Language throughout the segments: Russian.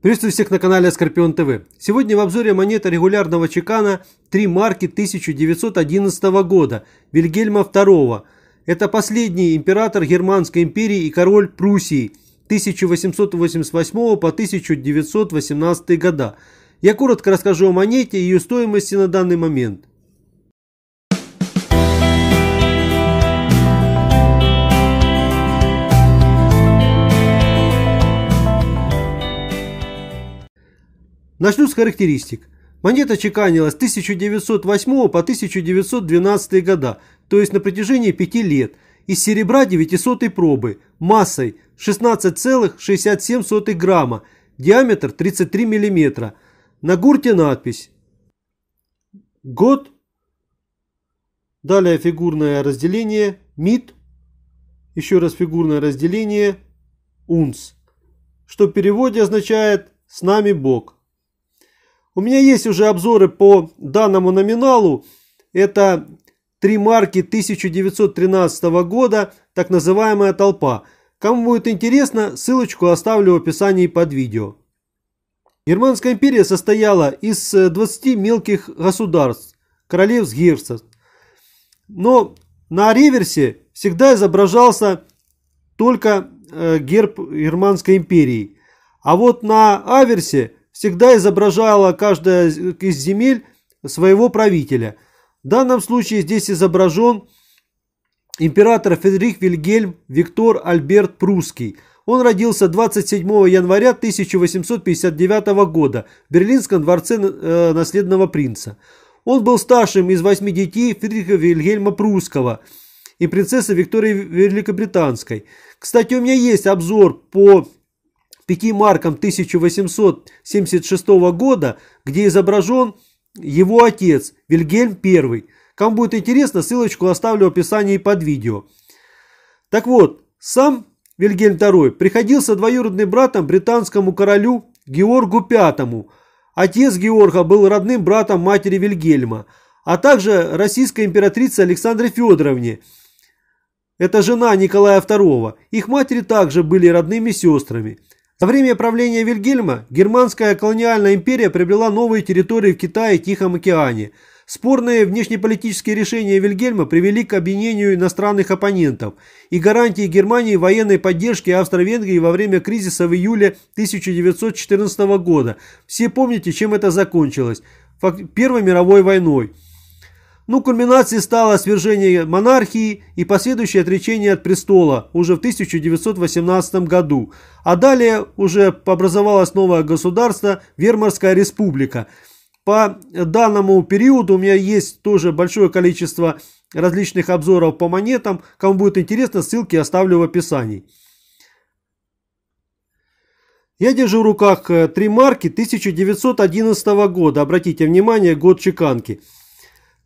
Приветствую всех на канале Скорпион ТВ. Сегодня в обзоре монета регулярного чекана 3 марки 1911 года Вильгельма II. Это последний император Германской империи и король Пруссии 1888 по 1918 года. Я коротко расскажу о монете и ее стоимости на данный момент. Начну с характеристик. Монета чеканилась с 1908 по 1912 года, то есть на протяжении 5 лет, из серебра 900 пробы, массой 16,67 грамма, диаметр 33 мм. На гурте надпись «Год». Далее фигурное разделение «МИД». Еще раз фигурное разделение «УНС», что в переводе означает «С нами Бог». У меня есть уже обзоры по данному номиналу. Это три марки 1913 года, так называемая толпа. Кому будет интересно, ссылочку оставлю в описании под видео. Германская империя состояла из 20 э, мелких государств, королевств герцогств. Но на реверсе всегда изображался только э, герб Германской империи. А вот на аверсе всегда изображала каждая из земель своего правителя. В данном случае здесь изображен император Федерих Вильгельм Виктор Альберт Прусский. Он родился 27 января 1859 года в Берлинском дворце э, наследного принца. Он был старшим из восьми детей Фридриха Вильгельма Прусского и принцессы Виктории Великобританской. Кстати, у меня есть обзор по 5 маркам 1876 года, где изображен его отец Вильгельм I. Кому будет интересно, ссылочку оставлю в описании под видео. Так вот, сам Вильгельм II приходился двоюродным братом британскому королю Георгу V. Отец Георга был родным братом матери Вильгельма, а также российской императрице Александре Федоровне. Это жена Николая II. Их матери также были родными сестрами. За время правления Вильгельма германская колониальная империя приобрела новые территории в Китае и Тихом океане. Спорные внешнеполитические решения Вильгельма привели к объединению иностранных оппонентов и гарантии Германии военной поддержки Австро-Венгрии во время кризиса в июле 1914 года. Все помните, чем это закончилось? Первой мировой войной. Ну, кульминацией стало свержение монархии и последующее отречение от престола уже в 1918 году. А далее уже образовалось новое государство Вермарская республика. По данному периоду у меня есть тоже большое количество различных обзоров по монетам. Кому будет интересно, ссылки оставлю в описании. Я держу в руках э, три марки 1911 года. Обратите внимание, год чеканки.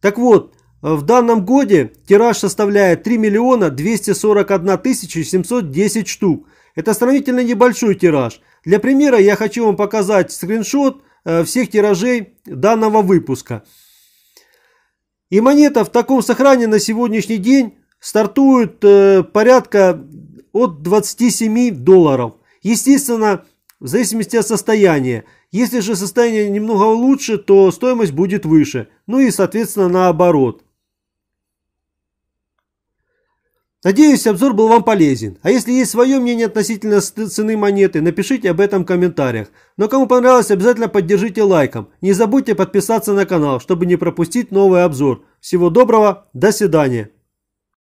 Так вот, э, в данном годе тираж составляет 3 миллиона 241 тысячи 710 штук. Это сравнительно небольшой тираж. Для примера я хочу вам показать скриншот э, всех тиражей данного выпуска. И монета в таком сохране на сегодняшний день стартует э, порядка от 27 долларов. Естественно, в зависимости от состояния. Если же состояние немного лучше, то стоимость будет выше. Ну и, соответственно, наоборот. Надеюсь, обзор был вам полезен. А если есть свое мнение относительно цены монеты, напишите об этом в комментариях. Но кому понравилось, обязательно поддержите лайком. Не забудьте подписаться на канал, чтобы не пропустить новый обзор. Всего доброго, до свидания.